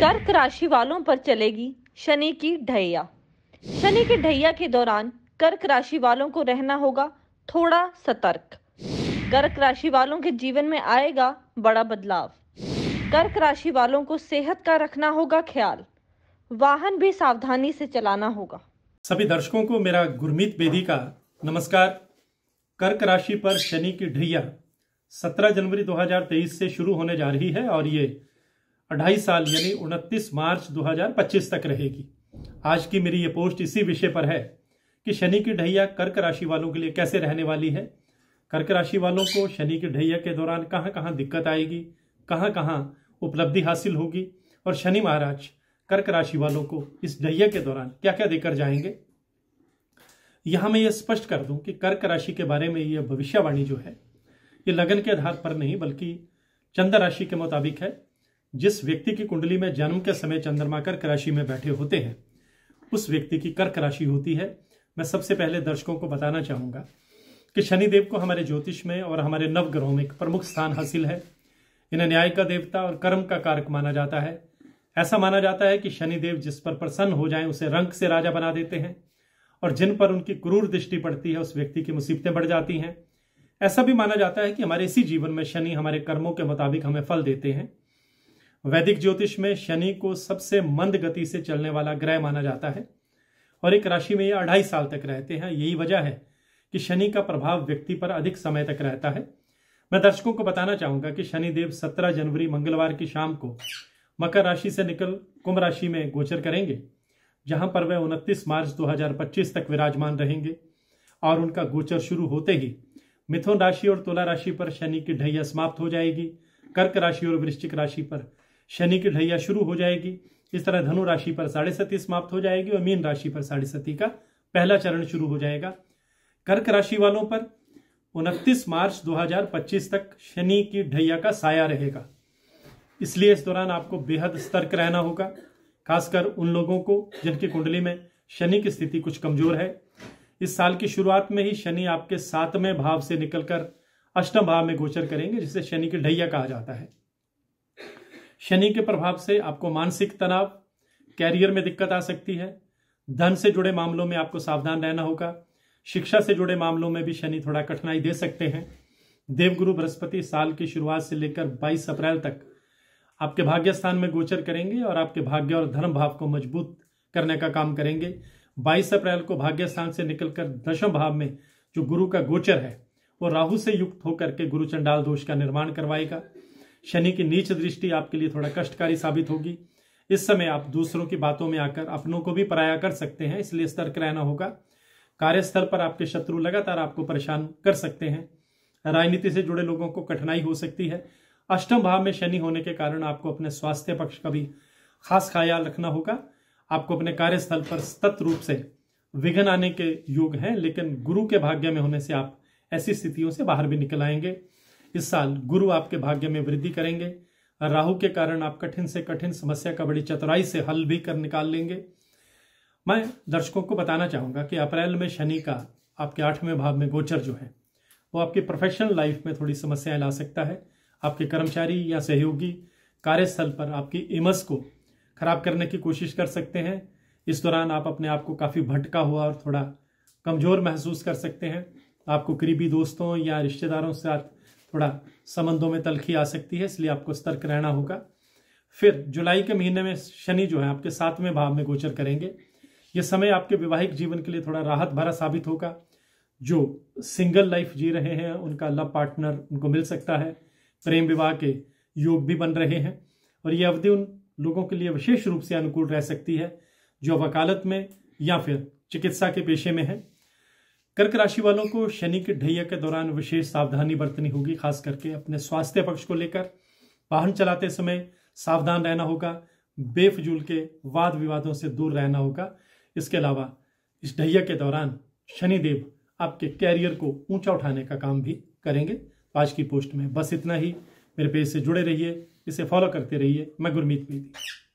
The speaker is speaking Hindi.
कर्क राशि वालों पर चलेगी शनि की ढैया शनि की ढैया के दौरान कर्क राशि वालों को रहना होगा थोड़ा सतर्क कर्क राशि वालों के जीवन में आएगा बड़ा बदलाव कर्क राशि वालों को सेहत का रखना होगा ख्याल वाहन भी सावधानी से चलाना होगा सभी दर्शकों को मेरा गुरमीत बेदी का नमस्कार कर्क राशि पर शनि की ढैया 17 जनवरी 2023 से शुरू होने जा रही है और ये अढ़ाई साल यानी उनतीस मार्च 2025 तक रहेगी आज की मेरी ये पोस्ट इसी विषय पर है कि शनि की ढैया कर्क राशि वालों के लिए कैसे रहने वाली है कर्क राशि वालों को शनि की ढैया के दौरान कहाँ कहाँ दिक्कत आएगी कहाँ कहाँ उपलब्धि हासिल होगी और शनि महाराज कर्क राशि वालों को इस ढैया के दौरान क्या क्या देकर जाएंगे यहां मैं ये स्पष्ट कर दूं कि कर्क राशि के बारे में यह भविष्यवाणी जो है ये लगन के आधार पर नहीं बल्कि चंद्र राशि के मुताबिक है जिस व्यक्ति की कुंडली में जन्म के समय चंद्रमा कर्क राशि में बैठे होते हैं उस व्यक्ति की कर्क राशि होती है मैं सबसे पहले दर्शकों को बताना चाहूंगा कि शनिदेव को हमारे ज्योतिष में और हमारे नवग्रहों में एक प्रमुख स्थान हासिल है इन्हें न्याय का देवता और कर्म का कारक माना जाता है ऐसा माना जाता है कि शनिदेव जिस पर प्रसन्न हो जाए उसे रंग से राजा बना देते हैं और जिन पर उनकी क्रूर दृष्टि पड़ती है उस व्यक्ति की मुसीबतें बढ़ जाती हैं ऐसा भी माना जाता है कि हमारे इसी जीवन में शनि हमारे कर्मों के मुताबिक हमें फल देते हैं वैदिक ज्योतिष में शनि को सबसे मंद गति से चलने वाला ग्रह माना जाता है और एक राशि में ये अढ़ाई साल तक रहते हैं यही वजह है कि शनि का प्रभाव व्यक्ति पर अधिक समय तक रहता है मैं दर्शकों को बताना चाहूंगा कि शनिदेव 17 जनवरी मंगलवार की शाम को मकर राशि से निकल कुंभ राशि में गोचर करेंगे जहां पर वे उनतीस मार्च 2025 तक विराजमान रहेंगे और उनका गोचर शुरू होते ही मिथुन राशि और तुला राशि पर शनि की ढैया समाप्त हो जाएगी कर्क राशि और वृश्चिक राशि पर शनि की ढैया शुरू हो जाएगी इस तरह धनु राशि पर साढ़े सती समाप्त हो जाएगी और मीन राशि पर साढ़े सती का पहला चरण शुरू हो जाएगा कर्क राशि वालों पर उनतीस मार्च 2025 तक शनि की ढैया का साया रहेगा इसलिए इस दौरान आपको बेहद सतर्क रहना होगा खासकर उन लोगों को जिनकी कुंडली में शनि की स्थिति कुछ कमजोर है इस साल की शुरुआत में ही शनि आपके सातवें भाव से निकलकर अष्टम भाव में गोचर करेंगे जिसे शनि की ढैया कहा जाता है शनि के प्रभाव से आपको मानसिक तनाव कैरियर में दिक्कत आ सकती है धन से जुड़े मामलों में आपको सावधान रहना होगा शिक्षा से जुड़े मामलों में भी शनि थोड़ा कठिनाई दे सकते हैं देवगुरु बृहस्पति साल की शुरुआत से लेकर 22 अप्रैल तक आपके भाग्य स्थान में गोचर करेंगे और आपके भाग्य और धर्म भाव को मजबूत करने का काम करेंगे 22 अप्रैल को भाग्य स्थान से निकलकर दशम भाव में जो गुरु का गोचर है वो राहु से युक्त होकर के गुरु चंडाल दोष का निर्माण करवाएगा शनि की नीच दृष्टि आपके लिए थोड़ा कष्टकारी साबित होगी इस समय आप दूसरों की बातों में आकर अपनों को भी पराया कर सकते हैं इसलिए सतर्क रहना होगा कार्यस्थल पर आपके शत्रु लगातार आपको परेशान कर सकते हैं राजनीति से जुड़े लोगों को कठिनाई हो सकती है अष्टम भाव में शनि होने के कारण आपको अपने स्वास्थ्य पक्ष का भी खास ख्याल रखना होगा आपको अपने कार्यस्थल पर सतत रूप से विघन आने के योग हैं लेकिन गुरु के भाग्य में होने से आप ऐसी स्थितियों से बाहर भी निकल आएंगे इस साल गुरु आपके भाग्य में वृद्धि करेंगे राहु के कारण आप कठिन से कठिन समस्या का बड़ी चतुराई से हल भी कर निकाल लेंगे मैं दर्शकों को बताना चाहूंगा कि अप्रैल में शनि का आपके आठवें भाव में गोचर जो है वो आपकी प्रोफेशनल लाइफ में थोड़ी समस्याएं ला सकता है आपके कर्मचारी या सहयोगी कार्यस्थल पर आपकी इमस को खराब करने की कोशिश कर सकते हैं इस दौरान आप अपने आप को काफ़ी भटका हुआ और थोड़ा कमज़ोर महसूस कर सकते हैं आपको करीबी दोस्तों या रिश्तेदारों के साथ थोड़ा संबंधों में तलखी आ सकती है इसलिए आपको सतर्क रहना होगा फिर जुलाई के महीने में शनि जो है आपके सातवें भाव में गोचर करेंगे यह समय आपके वैवाहिक जीवन के लिए थोड़ा राहत भरा साबित होगा जो सिंगल लाइफ जी रहे हैं उनका लव पार्टनर उनको मिल सकता है प्रेम विवाह के योग भी बन रहे हैं और ये अवधि उन लोगों के लिए विशेष रूप से अनुकूल रह सकती है जो वकालत में या फिर चिकित्सा के पेशे में है कर्क राशि वालों को शनि के ढैया के दौरान विशेष सावधानी बरतनी होगी खास करके अपने स्वास्थ्य पक्ष को लेकर वाहन चलाते समय सावधान रहना होगा बेफजूल के वाद विवादों से दूर रहना होगा इसके अलावा इस ढैया के दौरान शनिदेव आपके कैरियर को ऊंचा उठाने का काम भी करेंगे तो आज की पोस्ट में बस इतना ही मेरे पेज से जुड़े रहिए इसे फॉलो करते रहिए मैं गुरमीत बेदी